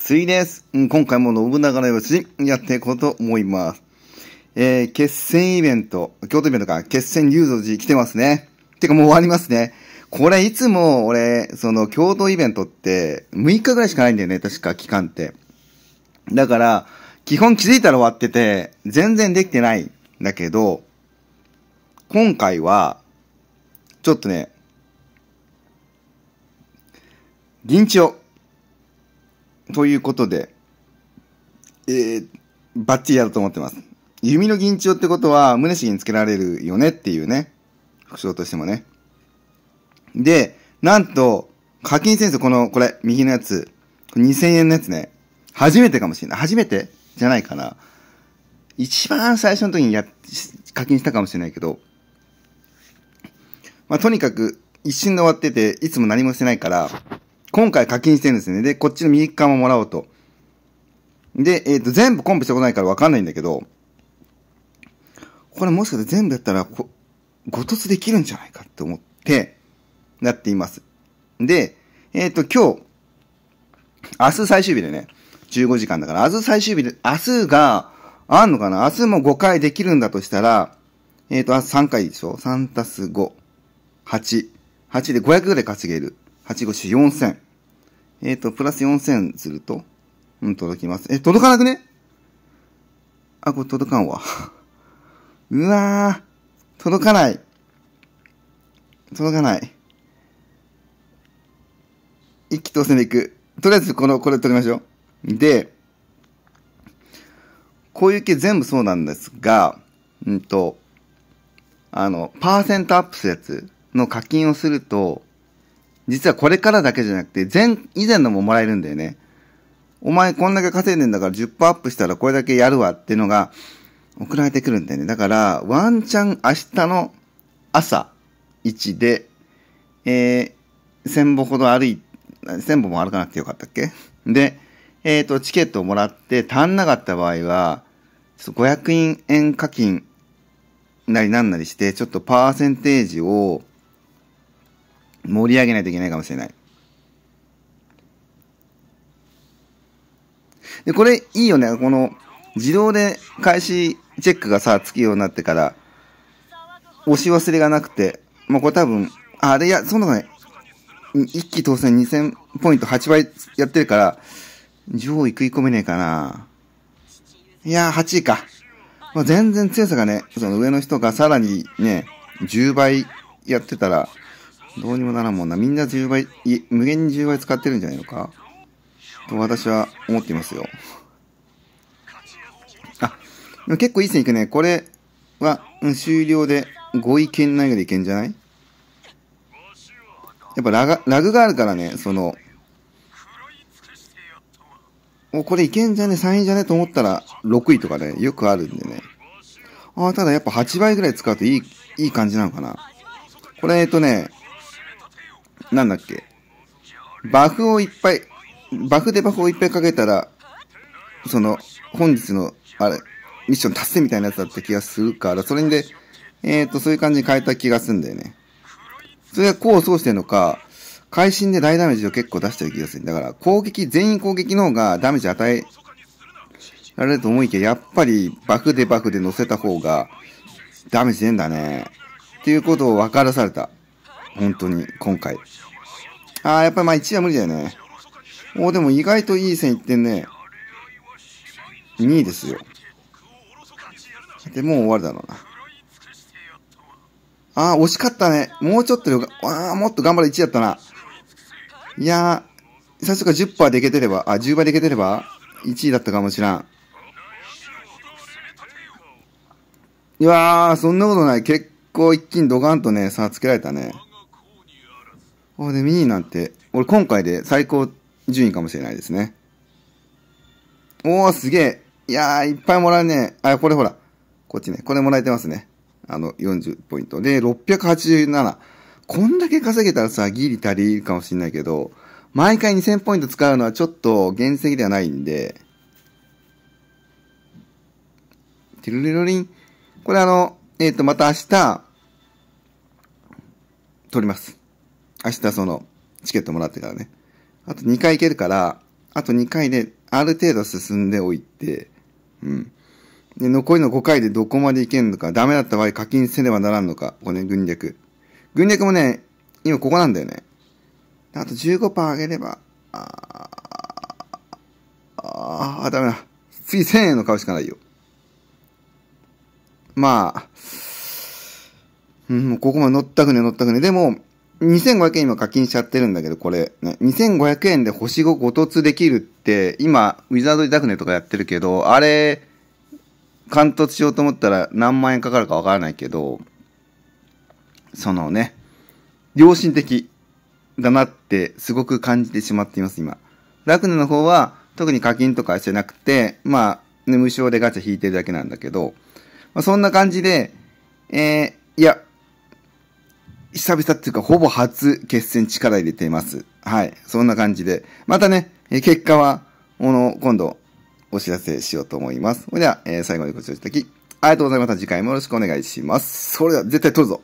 次です。今回も信長の吉やっていこうと思います。えー、決戦イベント、京都イベントか、決戦竜造寺来てますね。てかもう終わりますね。これいつも俺、その京都イベントって6日ぐらいしかないんだよね、確か期間って。だから、基本気づいたら終わってて、全然できてないんだけど、今回は、ちょっとね、銀千をということで、えー、バッチリやろうと思ってます。弓の銀蝶ってことは、胸式につけられるよねっていうね。副賞としてもね。で、なんと、課金先生、この、これ、右のやつ、2000円のやつね、初めてかもしれない。初めてじゃないかな。一番最初の時にや、課金したかもしれないけど、まあ、とにかく、一瞬で終わってて、いつも何もしてないから、今回課金してるんですね。で、こっちの右側ももらおうと。で、えっ、ー、と、全部コンプしてこないからわかんないんだけど、これもしかして全部やったら、ご、ご突できるんじゃないかって思って、なっています。で、えっ、ー、と、今日、明日最終日でね、15時間だから、明日最終日で、明日が、あんのかな明日も5回できるんだとしたら、えっ、ー、と、明日3回でしょ ?3 たす5。8。8で500ぐらい稼げる。8越し4000。えっ、ー、と、プラス4000すると、うん、届きます。え、届かなくねあ、これ届かんわ。うわー、届かない。届かない。一気当選でいく。とりあえず、この、これ取りましょう。で、こういう系全部そうなんですが、うんと、あの、パーセントアップするやつの課金をすると、実はこれからだけじゃなくて、前、以前のももらえるんだよね。お前こんだけ稼いでんだから10%アップしたらこれだけやるわっていうのが送られてくるんだよね。だから、ワンチャン明日の朝1で、えー、1000歩ほど歩い、1000歩も歩かなくてよかったっけで、えっ、ー、と、チケットをもらって足んなかった場合は、500円課金なりなんなりして、ちょっとパーセンテージを盛り上げないといけないかもしれない。で、これいいよね。この自動で開始チェックがさ、つくようになってから、押し忘れがなくて、もうこれ多分、あれや、そんなこない。一気当選2000ポイント8倍やってるから、上位食い込めねえかな。いやー、8位か。まあ、全然強さがね、その上の人がさらにね、10倍やってたら、どうにもならんもんな。みんな10倍、無限に10倍使ってるんじゃないのかと私は思っていますよ。あ、でも結構いい線いくね。これは、終了で5位圏内ぐらいいけんじゃないやっぱラがラグがあるからね、その、お、これいけんじゃね ?3 位じゃねと思ったら6位とかね、よくあるんでね。ああ、ただやっぱ8倍ぐらい使うといい、いい感じなのかな。これ、えっとね、なんだっけ。バフをいっぱい、バフでバフをいっぱいかけたら、その、本日の、あれ、ミッション達成みたいなやつだった気がするから、それで、えっ、ー、と、そういう感じに変えた気がするんだよね。それが功を奏してるのか、会心で大ダメージを結構出してる気がする。だから、攻撃、全員攻撃の方がダメージ与えられると思いきや、やっぱりバフでバフで乗せた方がダメージ出んだね。っていうことを分からされた。本当に、今回。ああ、やっぱりまあ1位は無理だよね。おでも意外といい線いってんね。2位ですよ。で、もう終わるだろうな。ああ、惜しかったね。もうちょっとで、あもっと頑張る1位だったな。いやー、最初から10%でいけてれば、あ、10倍でいけてれば、1位だったかもしらん。いやー、そんなことない。結構一気にドカンとね、差つけられたね。あでミニなんて俺今回で最高順位かもしれないですねおおすげえいやーいっぱいもらえねえあこれほらこっちねこれもらえてますねあの40ポイントで687こんだけ稼げたらさギリ足りるかもしれないけど毎回2000ポイント使うのはちょっと原石ではないんでテルレロリンこれあのえっ、ー、とまた明日取ります明日その、チケットもらってからね。あと2回行けるから、あと2回である程度進んでおいて、うん。で、残りの5回でどこまでいけるのか、ダメだった場合課金せねばならんのか、これね、軍略。軍略もね、今ここなんだよね。あと15%上げれば、ああー、ダメだ。次1000円の買うしかないよ。まあ、うん、ここまで乗ったくね乗ったくね。でも、2500円今課金しちゃってるんだけど、これ、ね、2500円で星5ご突できるって、今、ウィザード・リダクネとかやってるけど、あれ、貫突しようと思ったら何万円かかるかわからないけど、そのね、良心的だなってすごく感じてしまっています、今。ダクネの方は、特に課金とかしてなくて、まあ、ね、無償でガチャ引いてるだけなんだけど、まあ、そんな感じで、えー、いや、久々っていうか、ほぼ初決戦力入れています。はい。そんな感じで。またね、え結果は、この、今度、お知らせしようと思います。それでは、えー、最後までご視聴いただき、ありがとうございました。次回もよろしくお願いします。それでは、絶対撮るぞ